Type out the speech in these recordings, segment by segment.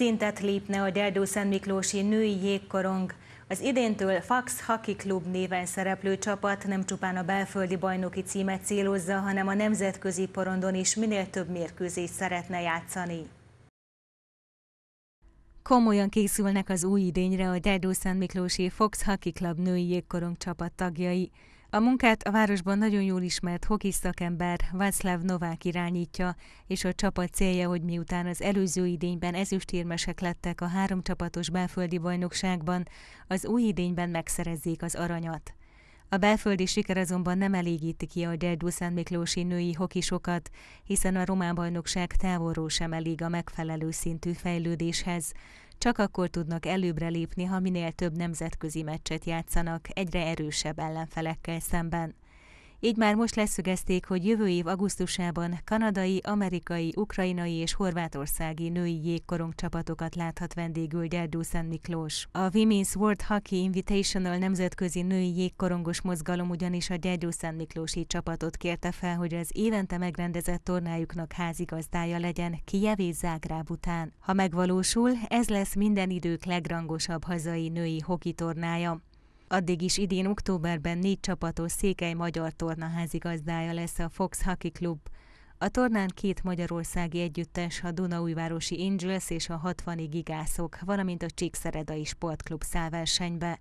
Szintet lépne a Derdó Szent Miklósi női jégkorong. Az idéntől Fax Haki Klub néven szereplő csapat nem csupán a belföldi bajnoki címet célozza, hanem a nemzetközi porondon is minél több mérkőzést szeretne játszani. Komolyan készülnek az új idényre a Derdó Szent Miklósi Fox Haki klub női jégkorong csapat tagjai. A munkát a városban nagyon jól ismert hoki szakember Václav Novák irányítja, és a csapat célja, hogy miután az előző idényben ezüstérmesek lettek a három csapatos belföldi bajnokságban, az új idényben megszerezzék az aranyat. A belföldi siker azonban nem elégíti ki a Gyergyószent Miklósi női hokisokat, hiszen a román bajnokság távolról sem elég a megfelelő szintű fejlődéshez. Csak akkor tudnak előbbre lépni, ha minél több nemzetközi meccset játszanak egyre erősebb ellenfelekkel szemben így már most leszögezték, hogy jövő év augusztusában kanadai, amerikai, ukrajnai és horvátországi női jégkorong csapatokat láthat vendégül Gyergyó Szent Miklós. A Women's World Hockey Invitational nemzetközi női jégkorongos mozgalom ugyanis a Gyergyó Szent Miklósi csapatot kérte fel, hogy az évente megrendezett tornájuknak házigazdája legyen Kijev és Zágráb után. Ha megvalósul, ez lesz minden idők legrangosabb hazai női hoki tornája. Addig is idén októberben négy csapatos Székely Magyar Torna házigazdája lesz a Fox Hockey Club. A tornán két magyarországi együttes, a Dunaújvárosi Angels és a 60 gigászok, valamint a Csíkszeredai Sportklub száll versenybe.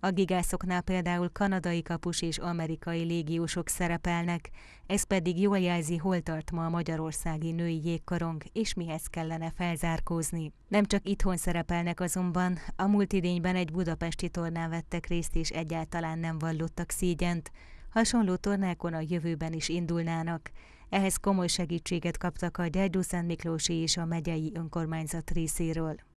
A gigászoknál például kanadai kapus és amerikai légiósok szerepelnek, ez pedig jól jelzi, hol tart ma a magyarországi női jégkorong, és mihez kellene felzárkózni. Nem csak itthon szerepelnek azonban, a múlt idényben egy budapesti tornán vettek részt, és egyáltalán nem vallottak szígyent. Hasonló tornákon a jövőben is indulnának. Ehhez komoly segítséget kaptak a Gyergyó Miklósi és a megyei önkormányzat részéről.